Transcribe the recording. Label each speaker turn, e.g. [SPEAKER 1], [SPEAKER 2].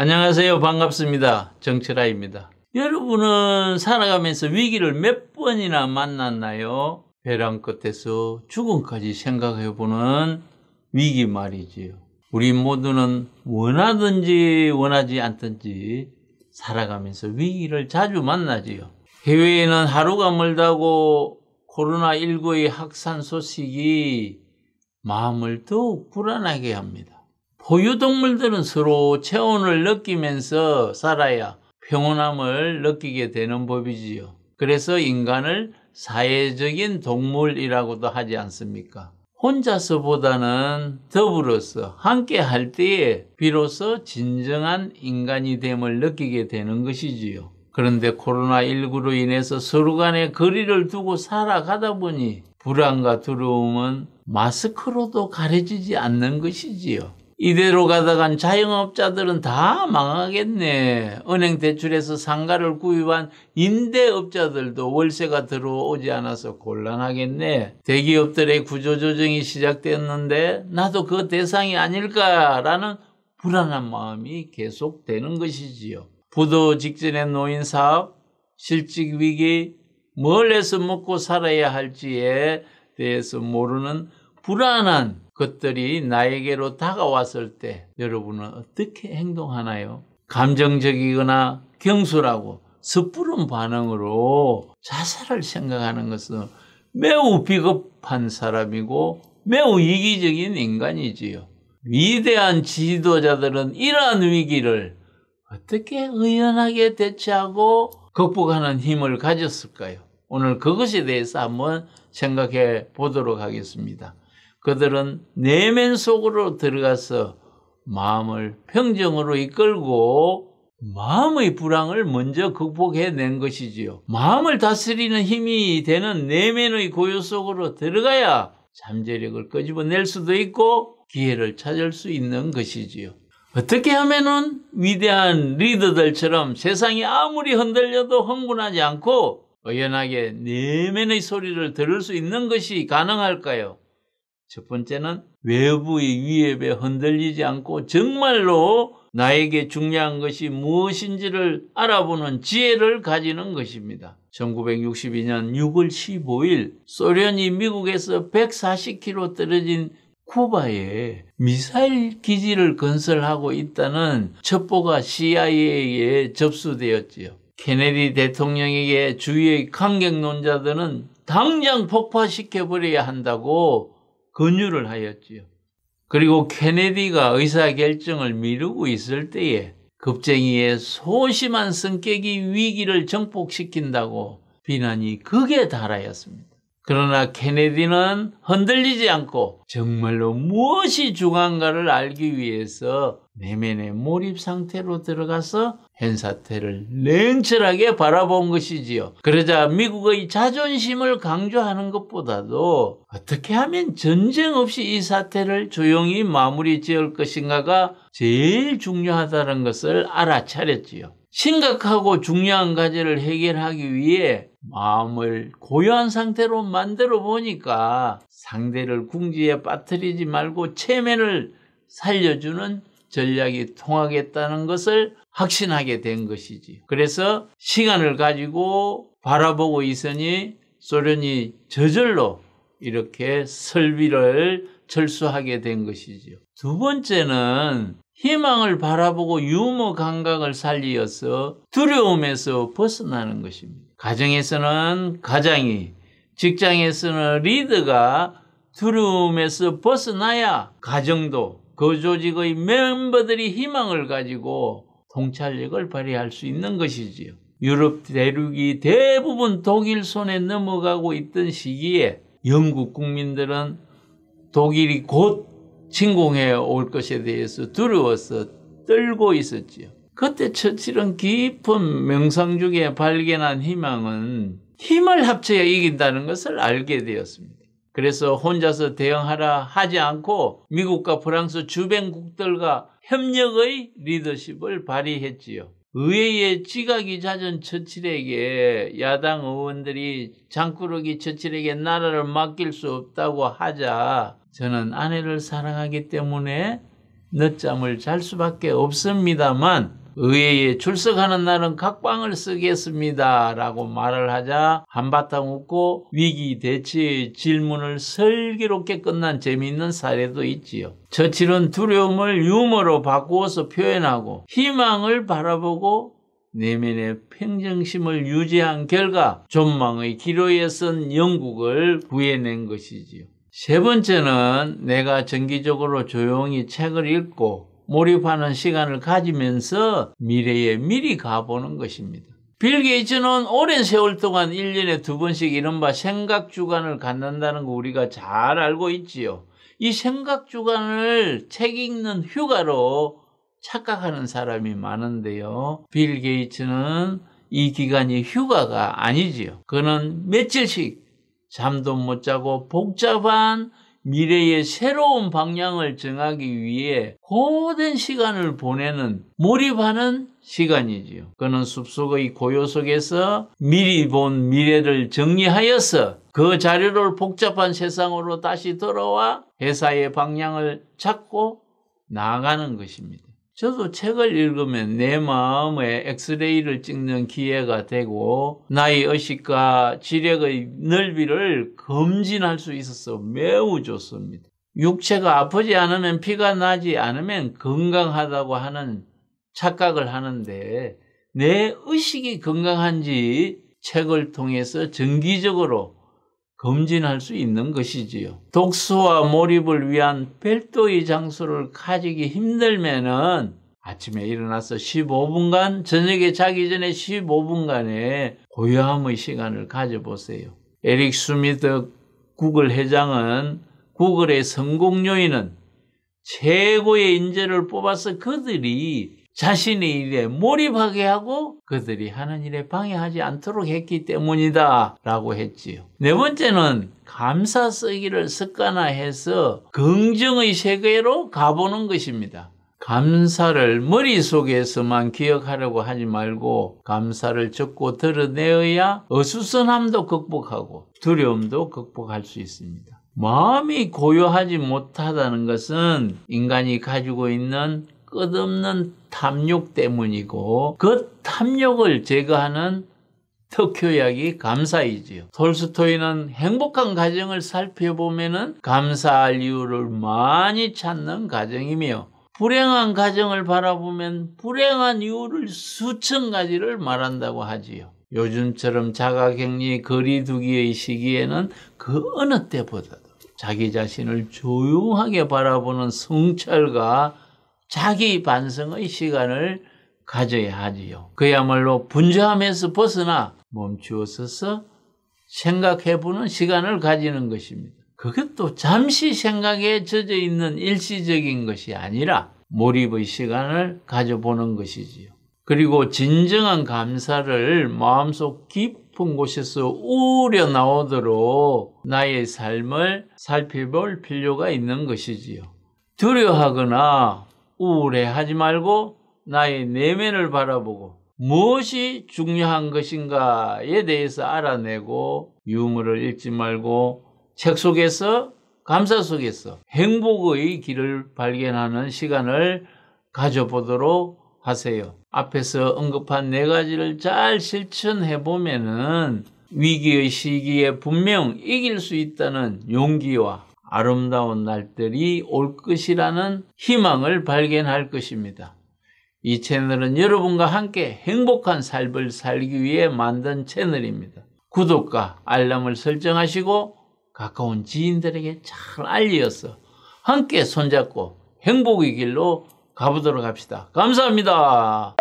[SPEAKER 1] 안녕하세요. 반갑습니다. 정철아입니다. 여러분은 살아가면서 위기를 몇 번이나 만났나요? 배랑 끝에서 죽음까지 생각해보는 위기 말이지요. 우리 모두는 원하든지 원하지 않든지 살아가면서 위기를 자주 만나지요. 해외에는 하루가 멀다고 코로나19의 확산 소식이 마음을 더욱 불안하게 합니다. 호유동물들은 서로 체온을 느끼면서 살아야 평온함을 느끼게 되는 법이지요. 그래서 인간을 사회적인 동물이라고도 하지 않습니까? 혼자서보다는 더불어서 함께 할 때에 비로소 진정한 인간이 됨을 느끼게 되는 것이지요. 그런데 코로나19로 인해서 서로 간에 거리를 두고 살아가다 보니 불안과 두려움은 마스크로도 가려지지 않는 것이지요. 이대로 가다간 자영업자들은 다 망하겠네. 은행 대출에서 상가를 구입한 임대업자들도 월세가 들어오지 않아서 곤란하겠네. 대기업들의 구조조정이 시작됐는데 나도 그 대상이 아닐까라는 불안한 마음이 계속되는 것이지요. 부도 직전의 노인 사업, 실직 위기, 뭘 해서 먹고 살아야 할지에 대해서 모르는 불안한 것들이 나에게로 다가왔을 때 여러분은 어떻게 행동하나요? 감정적이거나 경솔하고 섣부른 반응으로 자살을 생각하는 것은 매우 비겁한 사람이고 매우 이기적인 인간이지요. 위대한 지도자들은 이러한 위기를 어떻게 의연하게 대처하고 극복하는 힘을 가졌을까요? 오늘 그것에 대해서 한번 생각해 보도록 하겠습니다. 그들은 내면 속으로 들어가서 마음을 평정으로 이끌고 마음의 불황을 먼저 극복해낸 것이지요. 마음을 다스리는 힘이 되는 내면의 고요 속으로 들어가야 잠재력을 끄집어낼 수도 있고 기회를 찾을 수 있는 것이지요. 어떻게 하면은 위대한 리더들처럼 세상이 아무리 흔들려도 흥분하지 않고 의연하게 내면의 소리를 들을 수 있는 것이 가능할까요? 첫 번째는 외부의 위협에 흔들리지 않고 정말로 나에게 중요한 것이 무엇인지를 알아보는 지혜를 가지는 것입니다. 1962년 6월 15일 소련이 미국에서 140km 떨어진 쿠바에 미사일 기지를 건설하고 있다는 첩보가 CIA에 접수되었지요. 케네디 대통령에게 주위의 강경론자들은 당장 폭파시켜버려야 한다고 권유를 하였지요. 그리고 케네디가 의사결정을 미루고 있을 때에 급쟁이의 소심한 성격이 위기를 정복시킨다고 비난이 극에 달하였습니다. 그러나 케네디는 흔들리지 않고 정말로 무엇이 중요한가를 알기 위해서 내면의 몰입 상태로 들어가서 현사태를 냉철하게 바라본 것이지요. 그러자 미국의 자존심을 강조하는 것보다도 어떻게 하면 전쟁 없이 이 사태를 조용히 마무리 지을 것인가가 제일 중요하다는 것을 알아차렸지요. 심각하고 중요한 과제를 해결하기 위해 마음을 고요한 상태로 만들어 보니까 상대를 궁지에 빠뜨리지 말고 체면을 살려주는 전략이 통하겠다는 것을 확신하게 된 것이지. 그래서 시간을 가지고 바라보고 있으니 소련이 저절로 이렇게 설비를 철수하게 된 것이지요. 두 번째는 희망을 바라보고 유머 감각을 살리어서 두려움에서 벗어나는 것입니다. 가정에서는 가장이, 직장에서는 리더가 두려움에서 벗어나야 가정도 그 조직의 멤버들이 희망을 가지고 통찰력을 발휘할 수 있는 것이지요. 유럽 대륙이 대부분 독일 손에 넘어가고 있던 시기에 영국 국민들은 독일이 곧 진공에올 것에 대해서 두려워서 떨고 있었지요. 그때 처칠은 깊은 명상 중에 발견한 희망은 힘을 합쳐야 이긴다는 것을 알게 되었습니다. 그래서 혼자서 대응하라 하지 않고 미국과 프랑스 주변국들과 협력의 리더십을 발휘했지요. 의회의 지각이 잦은 처칠에게 야당 의원들이 장꾸러기 처칠에게 나라를 맡길 수 없다고 하자 저는 아내를 사랑하기 때문에 늦잠을 잘 수밖에 없습니다만 의회에 출석하는 날은 각방을 쓰겠습니다. 라고 말을 하자 한바탕 웃고 위기 대치 질문을 슬기롭게 끝난 재미있는 사례도 있지요. 처칠은 두려움을 유머로 바꾸어서 표현하고 희망을 바라보고 내면의 평정심을 유지한 결과 존망의 기로에 선 영국을 구해낸 것이지요. 세 번째는 내가 정기적으로 조용히 책을 읽고 몰입하는 시간을 가지면서 미래에 미리 가보는 것입니다. 빌 게이츠는 오랜 세월 동안 1년에 두 번씩 이른바 생각 주간을 갖는다는 거 우리가 잘 알고 있지요. 이 생각 주간을 책 읽는 휴가로 착각하는 사람이 많은데요. 빌 게이츠는 이 기간이 휴가가 아니지요. 그는 며칠씩 잠도 못 자고 복잡한 미래의 새로운 방향을 정하기 위해 고된 시간을 보내는 몰입하는 시간이지요. 그는 숲속의 고요 속에서 미리 본 미래를 정리하여서 그 자료를 복잡한 세상으로 다시 돌아와 회사의 방향을 찾고 나아가는 것입니다. 저도 책을 읽으면 내 마음의 엑스레이를 찍는 기회가 되고 나의 의식과 지력의 넓이를 검진할 수 있어서 매우 좋습니다. 육체가 아프지 않으면 피가 나지 않으면 건강하다고 하는 착각을 하는데 내 의식이 건강한지 책을 통해서 정기적으로 검진할 수 있는 것이지요. 독소와 몰입을 위한 별도의 장소를 가지기 힘들면은 아침에 일어나서 15분간, 저녁에 자기 전에 15분간의 고요함의 시간을 가져보세요. 에릭 스미드 구글 회장은 구글의 성공 요인은 최고의 인재를 뽑아서 그들이 자신의 일에 몰입하게 하고 그들이 하는 일에 방해하지 않도록 했기 때문이다 라고 했지요. 네 번째는 감사 쓰기를 습관화해서 긍정의 세계로 가보는 것입니다. 감사를 머릿속에서만 기억하려고 하지 말고 감사를 적고 드러내어야 어수선함도 극복하고 두려움도 극복할 수 있습니다. 마음이 고요하지 못하다는 것은 인간이 가지고 있는 끝없는 탐욕 때문이고 그 탐욕을 제거하는 특효약이 감사이지요. 톨스토이는 행복한 가정을 살펴보면 감사할 이유를 많이 찾는 가정이며 불행한 가정을 바라보면 불행한 이유를 수천 가지를 말한다고 하지요. 요즘처럼 자가격리 거리두기의 시기에는 그 어느 때보다도 자기 자신을 조용하게 바라보는 성찰과 자기 반성의 시간을 가져야 하지요. 그야말로 분주함에서 벗어나 멈추어서서 생각해보는 시간을 가지는 것입니다. 그것도 잠시 생각에 젖어 있는 일시적인 것이 아니라 몰입의 시간을 가져보는 것이지요. 그리고 진정한 감사를 마음속 깊은 곳에서 우려 나오도록 나의 삶을 살펴볼 필요가 있는 것이지요. 두려워하거나 우울해하지 말고 나의 내면을 바라보고 무엇이 중요한 것인가에 대해서 알아내고 유물을 잃지 말고 책 속에서 감사 속에서 행복의 길을 발견하는 시간을 가져보도록 하세요. 앞에서 언급한 네 가지를 잘 실천해 보면은 위기의 시기에 분명 이길 수 있다는 용기와 아름다운 날들이 올 것이라는 희망을 발견할 것입니다. 이 채널은 여러분과 함께 행복한 삶을 살기 위해 만든 채널입니다. 구독과 알람을 설정하시고 가까운 지인들에게 잘 알려서 함께 손잡고 행복의 길로 가보도록 합시다. 감사합니다.